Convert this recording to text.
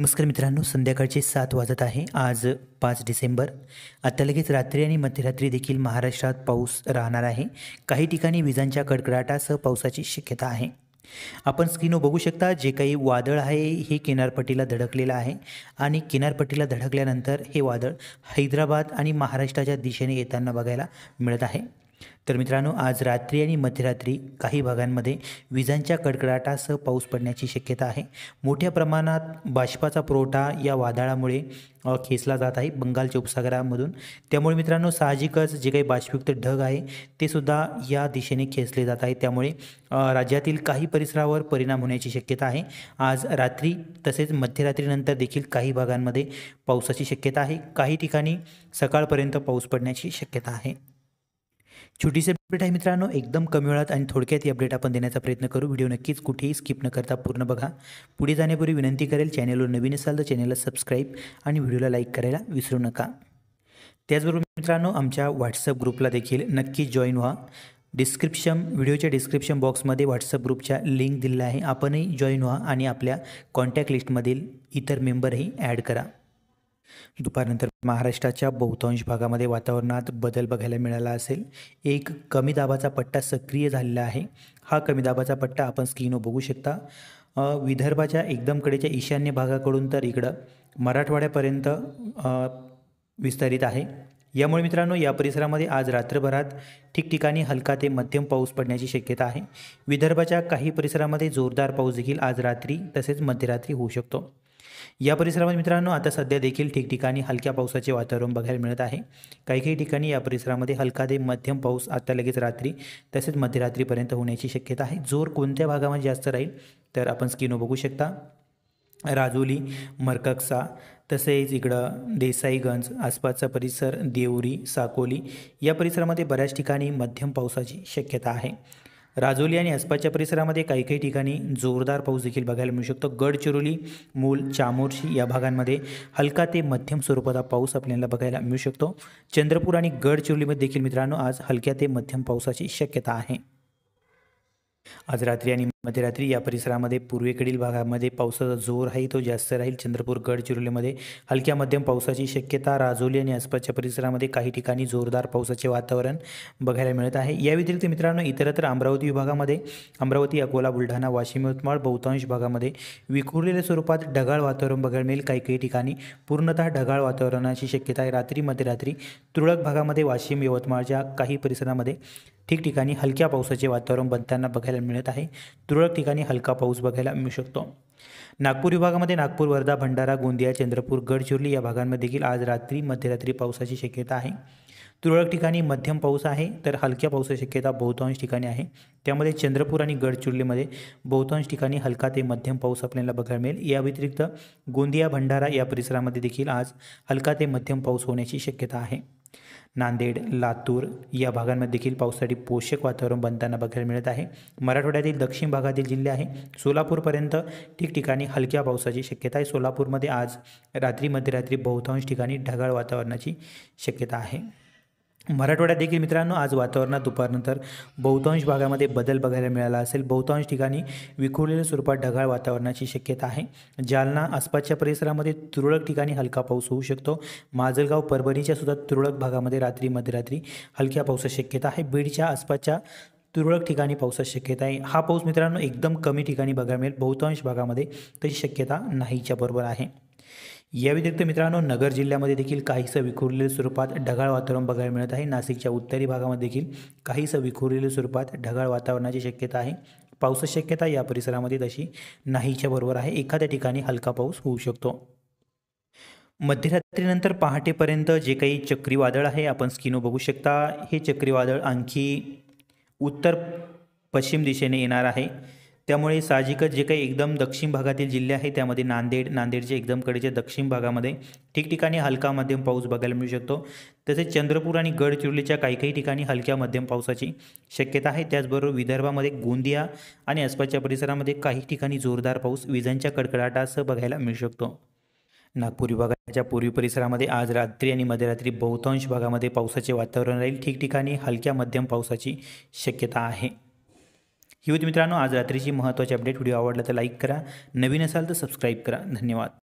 नमस्कार मित्रांनो संध्याकाळचे सात वाजत आहे आज पाच डिसेंबर आता लगेच रात्री आणि मध्यरात्री देखील महाराष्ट्रात पाऊस राहणार आहे काही ठिकाणी विजांच्या कडकडाटासह पावसाची शक्यता आहे आपण स्क्रीनवर बघू शकता जे काही वादळ आहे हे किनारपट्टीला धडकलेलं आहे आणि किनारपट्टीला धडकल्यानंतर हे वादळ हैदराबाद आणि महाराष्ट्राच्या दिशेने येताना बघायला मिळत आहे तर मित्रांनो आज रात्री आणि मध्यरात्री काही भागांमध्ये विजांच्या कडकडाटासह पाऊस पडण्याची शक्यता आहे मोठ्या प्रमाणात बाष्पाचा पुरवठा या वादळामुळे खेचला जात आहे बंगालच्या उपसागरामधून त्यामुळे मित्रांनो साहजिकच जे काही बाष्पयुक्त ढग आहे ते सुद्धा या दिशेने खेचले जात आहे त्यामुळे राज्यातील काही परिसरावर परिणाम होण्याची शक्यता आहे आज रात्री तसेच मध्यरात्रीनंतर देखील काही भागांमध्ये पावसाची शक्यता आहे काही ठिकाणी सकाळपर्यंत पाऊस पडण्याची शक्यता आहे छोटीशी अपडेट आहे मित्रांनो एकदम कमी वेळात आणि थोडक्यात ही अपडेट आपण देण्याचा प्रयत्न करू व्हिडिओ नक्कीच कुठेही स्किप न करता पूर्ण बघा पुढे जाण्यापूर्वी विनंती करेल चॅनेलवर नवीन असाल तर चॅनलला सबस्क्राईब आणि व्हिडिओला लाईक करायला विसरू नका त्याचबरोबर मित्रांनो आमच्या व्हॉट्सअप ग्रुपला देखील नक्की जॉईन व्हा डिस्क्रिप्शन व्हिडिओच्या डिस्क्रिप्शन बॉक्समध्ये व्हॉट्सअप ग्रुपच्या लिंक दिलेला आहे आपणही जॉईन व्हा आणि आपल्या कॉन्टॅक्ट लिस्टमधील इतर मेंबरही ॲड करा दुपारनंतर महाराष्ट्राच्या बहुतांश भागामध्ये वातावरणात बदल बघायला मिळाला असेल एक कमी दाबाचा पट्टा सक्रिय झालेला आहे हा कमी दाबाचा पट्टा आपण स्क्रीनवर बघू शकता विदर्भाच्या एकदमकडेच्या ईशान्य भागाकडून तर इकडं मराठवाड्यापर्यंत विस्तारित आहे यामुळे मित्रांनो या परिसरामध्ये आज रात्रभरात ठिकठिकाणी हलका ते मध्यम पाऊस पडण्याची शक्यता आहे विदर्भाच्या काही परिसरामध्ये जोरदार पाऊस देखील आज रात्री तसेच मध्यरात्री होऊ शकतो या परिसरामध्ये मित्रांनो आता सध्या देखील ठिकठिकाणी हलक्या पावसाचे वातावरण बघायला मिळत आहे काही काही ठिकाणी या परिसरामध्ये हलका ते मध्यम पाऊस आता लगेच रात्री तसेच मध्यरात्रीपर्यंत होण्याची शक्यता आहे जोर कोणत्या भागामध्ये जास्त राहील तर आपण स्किनो बघू शकता राजोली मरकक्सा तसेच इकडं देसाईगंज आसपासचा परिसर देवरी साकोली या परिसरामध्ये बऱ्याच ठिकाणी मध्यम पावसाची शक्यता आहे राजोली आणि आसपासच्या परिसरामध्ये काही काही ठिकाणी जोरदार पाऊस देखील बघायला मिळू शकतो गडचिरोली मूल चामोर्शी या भागांमध्ये हलका ते मध्यम स्वरूपाचा पाऊस आपल्याला बघायला मिळू शकतो चंद्रपूर आणि गडचिरोलीमध्ये देखील मित्रांनो आज हलक्या ते मध्यम पावसाची शक्यता आहे आज रात्री आणि मध्यरात्री या परिसरामध्ये पूर्वेकडील भागामध्ये पावसाचा जोर आहे तो जास्त राहील चंद्रपूर गडचिरोलीमध्ये हलक्या मध्यम पावसाची शक्यता राजोली आणि आसपासच्या परिसरामध्ये काही ठिकाणी जोरदार पावसाचे वातावरण बघायला मिळत आहे या व्यतिरिक्त मित्रांनो इतरत्र अमरावती विभागामध्ये अमरावती अकोला बुलढाणा वाशिम यवतमाळ बहुतांश भागामध्ये विखुरलेल्या स्वरूपात ढगाळ वातावरण बघायला मिळेल काही काही ठिकाणी पूर्णतः ढगाळ वातावरणाची शक्यता आहे रात्री मध्यरात्री तुरळक भागामध्ये वाशिम यवतमाळच्या काही परिसरामध्ये ठिकठिकाणी हलक्या पावसाचे वातावरण बनताना बघायला मिळत आहे तुरळक ठिकाणी हलका पाऊस बघायला मिळू शकतो नागपूर विभागामध्ये नागपूर वर्धा भंडारा गोंदिया चंद्रपूर गडचिरोली या भागांमध्ये देखील आज रात्री मध्यरात्री पावसाची शक्यता आहे तुरळक ठिकाणी मध्यम पाऊस आहे तर हलक्या पावसाची शक्यता बहुतांश ठिकाणी आहे त्यामध्ये चंद्रपूर आणि गडचिरोलीमध्ये बहुतांश ठिकाणी हलका ते मध्यम पाऊस आपल्याला बघायला मिळेल या व्यतिरिक्त गोंदिया भंडारा या परिसरामध्ये देखील आज हलका ते मध्यम पाऊस होण्याची शक्यता आहे नांदेड लातूर या भागांमध्ये देखील पावसासाठी पोषक वातावरण बनताना बघायला मिळत आहे मराठवाड्यातील दक्षिण भागातील जिल्हे आहे सोलापूरपर्यंत ठिकठिकाणी हलक्या पावसाची शक्यता आहे सोलापूरमध्ये आज रात्री मध्यरात्री बहुतांश ठिकाणी ढगाळ वातावरणाची शक्यता आहे मराठवाड्यात देखील मित्रांनो आज वातावरणात दुपारनंतर बहुतांश भागामध्ये बदल बघायला मिळाला असेल बहुतांश ठिकाणी विखुरलेल्या स्वरूपात ढगाळ वातावरणाची शक्यता आहे जालना आसपासच्या परिसरामध्ये तुरळक ठिकाणी हलका पाऊस होऊ शकतो माजलगाव परभणीच्या सुद्धा तुरळक भागामध्ये रात्री मध्यरात्री हलक्या पावसाची शक्यता आहे बीडच्या आसपासच्या तुरळक ठिकाणी पावसाची शक्यता आहे हा पाऊस मित्रांनो एकदम कमी ठिकाणी बघायला मिळेल बहुतांश भागामध्ये तशी शक्यता नाहीच्या बरोबर आहे या व्यतिरिक्त मित्रांनो नगर जिल्ह्यामध्ये देखील काहीसं विखुरलेल्या स्वरूपात ढगाळ वातावरण बघायला मिळत आहे नाशिकच्या उत्तरी भागामध्ये देखील काहीसं विखुरलेल्या स्वरूपात ढगाळ वातावरणाची शक्यता आहे पावसाची शक्यता या परिसरामध्ये तशी नाहीच्या बरोबर आहे एखाद्या ठिकाणी हलका पाऊस होऊ शकतो मध्यरात्रीनंतर पहाटेपर्यंत जे काही चक्रीवादळ आहे आपण स्किनो बघू शकता हे चक्रीवादळ आणखी उत्तर पश्चिम दिशेने येणार आहे त्यामुळे साहजिकच जे काही एकदम दक्षिण भागातील जिल्हे आहे त्यामध्ये नांदेड नांदेडचे एकदम कडेच्या दक्षिण भागामध्ये ठिकठिकाणी हलका मध्यम पाऊस बघायला मिळू शकतो तसेच चंद्रपूर आणि गडचिरोलीच्या काही काही ठिकाणी हलक्या मध्यम पावसाची शक्यता आहे त्याचबरोबर विदर्भामध्ये गोंदिया आणि आसपासच्या परिसरामध्ये काही ठिकाणी जोरदार पाऊस विजांच्या कडकडाटासह बघायला मिळू शकतो नागपूर विभागाच्या पूर्वी परिसरामध्ये आज रात्री आणि मध्यरात्री बहुतांश भागामध्ये पावसाचे वातावरण राहील ठिकठिकाणी हलक्या मध्यम पावसाची शक्यता आहे युवती मित्रांनो आज रात्रीची महत्त्वाची अपडेट व्हिडिओ आवडला तर लाईक करा नवीन असाल तर सबस्क्राईब करा धन्यवाद